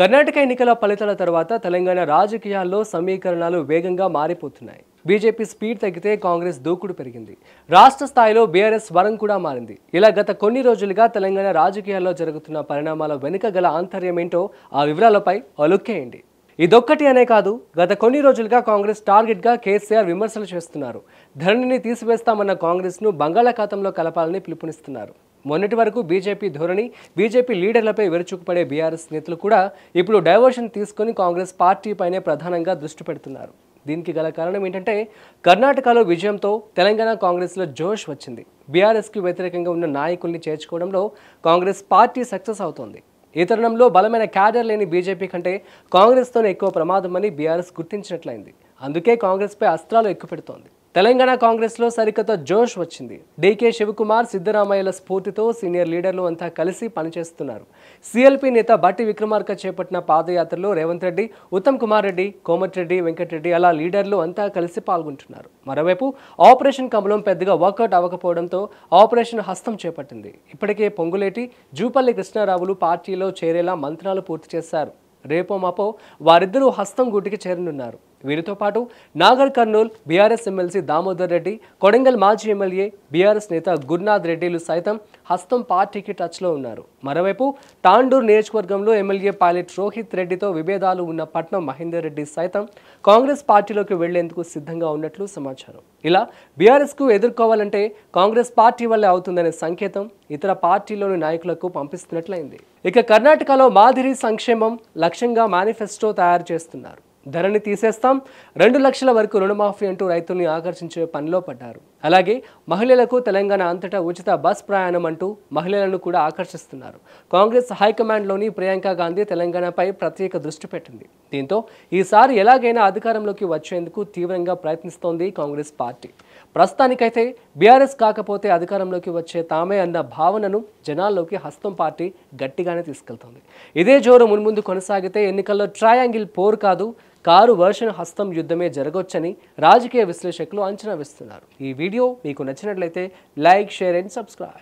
కర్ణాటక ఎన్నికల ఫలితాల తర్వాత తెలంగాణ రాజకీయాల్లో సమీకరణాలు వేగంగా మారిపోతున్నాయి బీజేపీ స్పీడ్ తగ్గితే కాంగ్రెస్ దూకుడు పెరిగింది రాష్ట్ర స్థాయిలో బీఆర్ఎస్ వరం కూడా మారింది ఇలా గత కొన్ని రోజులుగా తెలంగాణ రాజకీయాల్లో జరుగుతున్న పరిణామాల వెనుక గల ఆంతర్యం ఏంటో ఆ వివరాలపై అలుక్కేయండి ఇదొక్కటి అనే కాదు గత కొన్ని రోజులుగా కాంగ్రెస్ టార్గెట్గా కేసీఆర్ విమర్శలు చేస్తున్నారు ధరణిని తీసివేస్తామన్న కాంగ్రెస్ను బంగాళాఖాతంలో కలపాలని పిలుపునిస్తున్నారు మొన్నటి వరకు బీజేపీ ధోరణి బీజేపీ లీడర్లపై విరుచుకుపడే బీఆర్ఎస్ నేతలు కూడా ఇప్పుడు డైవర్షన్ తీసుకుని కాంగ్రెస్ పార్టీపైనే ప్రధానంగా దృష్టి పెడుతున్నారు దీనికి గల కారణం ఏంటంటే కర్ణాటకలో విజయంతో తెలంగాణ కాంగ్రెస్లో జోష్ వచ్చింది బీఆర్ఎస్కి వ్యతిరేకంగా ఉన్న నాయకుల్ని చేర్చుకోవడంలో కాంగ్రెస్ పార్టీ సక్సెస్ అవుతోంది ఈ తరుణంలో బలమైన క్యాడర్ లేని బీజేపీ కంటే కాంగ్రెస్తోనే ఎక్కువ ప్రమాదమని బీఆర్ఎస్ గుర్తించినట్లయింది అందుకే కాంగ్రెస్పై అస్త్రాలు ఎక్కువ పెడుతోంది తెలంగాణ కాంగ్రెస్లో సరికొత్త జోష్ వచ్చింది డీకే శివకుమార్ సిద్ధరామయ్యల స్ఫూర్తితో సీనియర్ లీడర్లు అంతా కలిసి పనిచేస్తున్నారు సీఎల్పీ నేత బట్టి విక్రమార్క చేపట్టిన పాదయాత్రలో రేవంత్ రెడ్డి ఉత్తమ్ కుమార్ రెడ్డి కోమటిరెడ్డి వెంకటరెడ్డి అలా లీడర్లు అంతా కలిసి పాల్గొంటున్నారు మరోవైపు ఆపరేషన్ కమలం పెద్దగా వర్కౌట్ అవ్వకపోవడంతో ఆపరేషన్ హస్తం చేపట్టింది ఇప్పటికే పొంగులేటి జూపల్లి కృష్ణారావులు పార్టీలో చేరేలా మంత్రాలు పూర్తి చేశారు రేపో మాపో వారిద్దరూ హస్తం గూటికి చేరనున్నారు వీరితో పాటు నాగర్ కర్నూల్ బీఆర్ఎస్ ఎమ్మెల్సీ దామోదర్ రెడ్డి కొడంగల్ మాజీ ఎమ్మెల్యే బీఆర్ఎస్ నేత గురునాథ్ రెడ్డిలు సైతం హస్తం పార్టీకి టచ్లో ఉన్నారు మరోవైపు తాండూర్ నియోజకవర్గంలో ఎమ్మెల్యే పైలట్ రోహిత్ రెడ్డితో విభేదాలు ఉన్న పట్నం మహేందర్ రెడ్డి సైతం కాంగ్రెస్ పార్టీలోకి వెళ్లేందుకు సిద్ధంగా ఉన్నట్లు సమాచారం ఇలా బీఆర్ఎస్కు ఎదుర్కోవాలంటే కాంగ్రెస్ పార్టీ వల్లే అవుతుందనే సంకేతం ఇతర పార్టీలోని నాయకులకు పంపిస్తున్నట్లయింది ఇక కర్ణాటకలో మాదిరి సంక్షేమం లక్ష్యంగా మేనిఫెస్టో తయారు చేస్తున్నారు ధరని తీసేస్తాం రెండు లక్షల వరకు రుణమాఫీ అంటూ రైతుల్ని ఆకర్షించే పనిలో పడ్డారు అలాగే మహిళలకు తెలంగాణ అంతటా ఉచిత బస్ ప్రయాణం అంటూ మహిళలను కూడా ఆకర్షిస్తున్నారు కాంగ్రెస్ హైకమాండ్లోని ప్రియాంక గాంధీ తెలంగాణపై ప్రత్యేక దృష్టి పెట్టింది దీంతో ఈసారి ఎలాగైనా అధికారంలోకి వచ్చేందుకు తీవ్రంగా ప్రయత్నిస్తోంది కాంగ్రెస్ పార్టీ ప్రస్తుతానికైతే బీఆర్ఎస్ కాకపోతే అధికారంలోకి వచ్చే తామే అన్న భావనను జనాల్లోకి హస్తం పార్టీ గట్టిగానే తీసుకెళ్తోంది ఇదే జోరు మున్ముందు కొనసాగితే ఎన్నికల్లో ట్రయాంగిల్ పోరు కాదు కారు వర్షన్ హస్తం యుద్ధమే జరగొచ్చని రాజకీయ విశ్లేషకులు అంచనా వేస్తున్నారు ఈ వీడియో మీకు నచ్చినట్లయితే లైక్ షేర్ అండ్ సబ్స్క్రైబ్